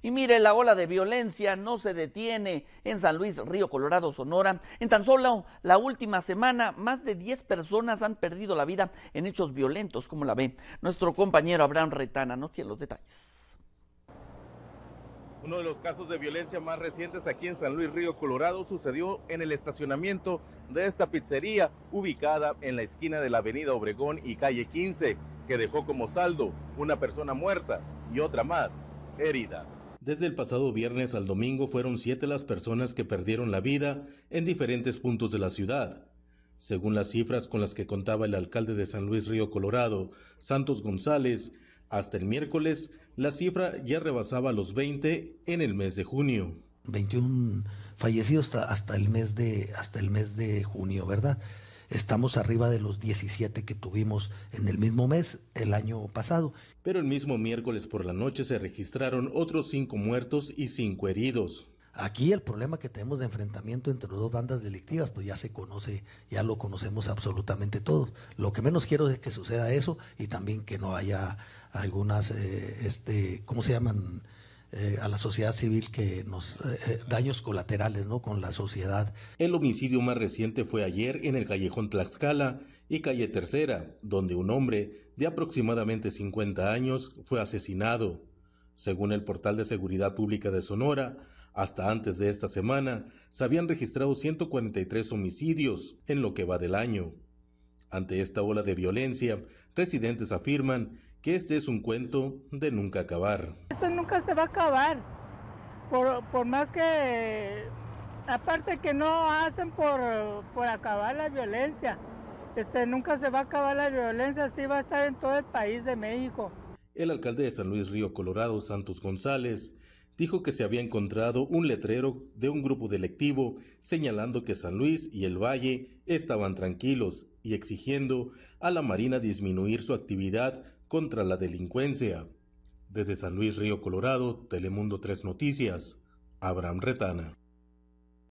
Y mire, la ola de violencia no se detiene en San Luis, Río Colorado, Sonora. En tan solo la última semana, más de 10 personas han perdido la vida en hechos violentos, como la ve nuestro compañero Abraham Retana. No tiene los detalles. Uno de los casos de violencia más recientes aquí en San Luis Río Colorado sucedió en el estacionamiento de esta pizzería ubicada en la esquina de la avenida Obregón y calle 15, que dejó como saldo una persona muerta y otra más herida. Desde el pasado viernes al domingo fueron siete las personas que perdieron la vida en diferentes puntos de la ciudad. Según las cifras con las que contaba el alcalde de San Luis Río Colorado, Santos González, hasta el miércoles la cifra ya rebasaba los 20 en el mes de junio. 21 fallecidos hasta, el mes de hasta el mes de junio, ¿verdad? estamos arriba de los 17 que tuvimos en el mismo mes el año pasado. Pero el mismo miércoles por la noche se registraron otros cinco muertos y cinco heridos. Aquí el problema que tenemos de enfrentamiento entre dos bandas delictivas, pues ya se conoce, ya lo conocemos absolutamente todos. Lo que menos quiero es que suceda eso y también que no haya algunas, eh, este, ¿cómo se llaman? Eh, a la sociedad civil que nos eh, eh, daños colaterales no con la sociedad. El homicidio más reciente fue ayer en el callejón Tlaxcala y calle Tercera, donde un hombre de aproximadamente 50 años fue asesinado. Según el portal de seguridad pública de Sonora, hasta antes de esta semana se habían registrado 143 homicidios en lo que va del año. Ante esta ola de violencia, residentes afirman que este es un cuento de nunca acabar. Eso nunca se va a acabar, por, por más que, aparte que no hacen por, por acabar la violencia, este, nunca se va a acabar la violencia, así va a estar en todo el país de México. El alcalde de San Luis Río Colorado, Santos González, dijo que se había encontrado un letrero de un grupo delictivo señalando que San Luis y el Valle estaban tranquilos y exigiendo a la Marina disminuir su actividad contra la delincuencia. Desde San Luis Río Colorado, Telemundo 3 Noticias, Abraham Retana.